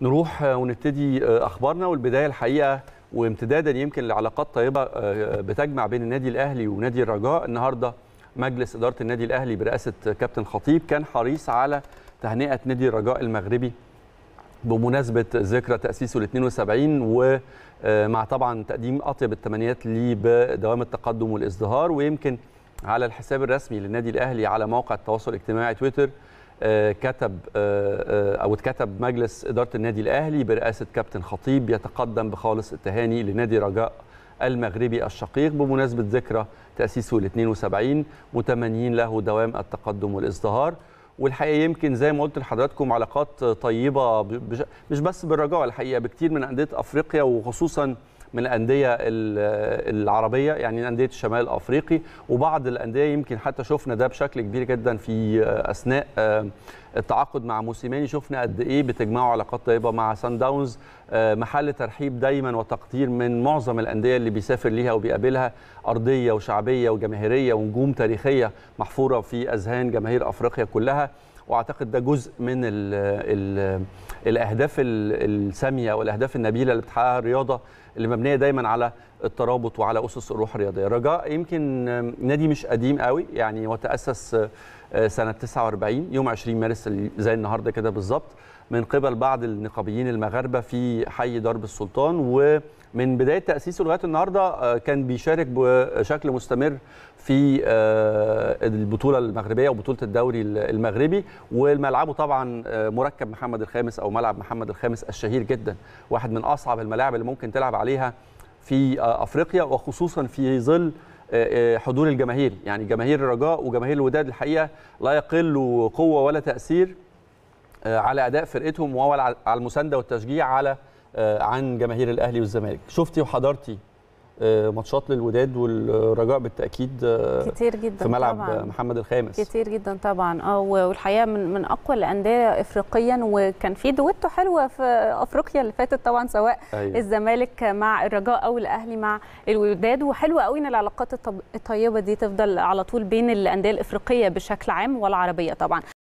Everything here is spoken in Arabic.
نروح ونبتدي آه، اخبارنا والبدايه الحقيقه وامتدادا يمكن لعلاقات طيبه آه، بتجمع بين النادي الاهلي ونادي الرجاء النهارده مجلس اداره النادي الاهلي برئاسه كابتن خطيب كان حريص على تهنئه نادي الرجاء المغربي بمناسبه ذكرى تاسيسه ل 72 ومع طبعا تقديم اطيب التمنيات ليه بدوام التقدم والازدهار ويمكن على الحساب الرسمي للنادي الاهلي على موقع التواصل الاجتماعي تويتر آه، كتب آه، آه، او اتكتب مجلس اداره النادي الاهلي برئاسه كابتن خطيب يتقدم بخالص التهاني لنادي رجاء المغربي الشقيق بمناسبه ذكرى تاسيسه ال 72 متمنيين له دوام التقدم والازدهار والحقيقه يمكن زي ما قلت لحضراتكم علاقات طيبه مش بس بالرجاء الحقيقه بكتير من انديه افريقيا وخصوصا من الانديه العربيه يعني انديه الشمال الافريقي وبعض الانديه يمكن حتى شفنا ده بشكل كبير جدا في آه، اثناء آه، التعاقد مع موسيماني شفنا قد ايه بتجمعوا علاقات طيبه مع سان داونز آه، محل ترحيب دايما وتقدير من معظم الانديه اللي بيسافر ليها وبيقابلها ارضيه وشعبيه وجماهيريه ونجوم تاريخيه محفوره في اذهان جماهير افريقيا كلها واعتقد ده جزء من الـ الـ الاهداف الساميه والاهداف النبيله اللي بتحققها الرياضه اللي مبنيه دايما على الترابط وعلى اسس الروح الرياضيه رجاء يمكن نادي مش قديم قوي يعني وتاسس آه، سنه 49 يوم 20 مارس زي النهارده كده بالظبط من قبل بعض النقابيين المغاربه في حي درب السلطان و من بدايه تاسيسه لغايه النهارده آه، كان بيشارك بشكل مستمر في آه، البطوله المغربيه وبطوله الدوري المغربي وملعبه طبعا آه، مركب محمد الخامس او ملعب محمد الخامس الشهير جدا واحد من اصعب الملاعب اللي ممكن تلعب عليها في افريقيا وخصوصا في ظل حضور الجماهير يعني جماهير الرجاء وجماهير الوداد الحقيقه لا يقل قوه ولا تاثير على اداء فرقتهم وعلى المسانده والتشجيع على آه، عن جماهير الاهلي والزمالك شفتي وحضرتي آه، ماتشات للوداد والرجاء بالتاكيد آه، كتير جدا في ملعب طبعاً. محمد الخامس كتير جدا طبعا اه والحقيقه من من اقوى الانديه افريقيا وكان في دويتو حلوه في افريقيا اللي فاتت طبعا سواء أيوة. الزمالك مع الرجاء او الاهلي مع الوداد وحلوه قوي ان العلاقات الطيبه دي تفضل على طول بين الانديه الافريقيه بشكل عام والعربيه طبعا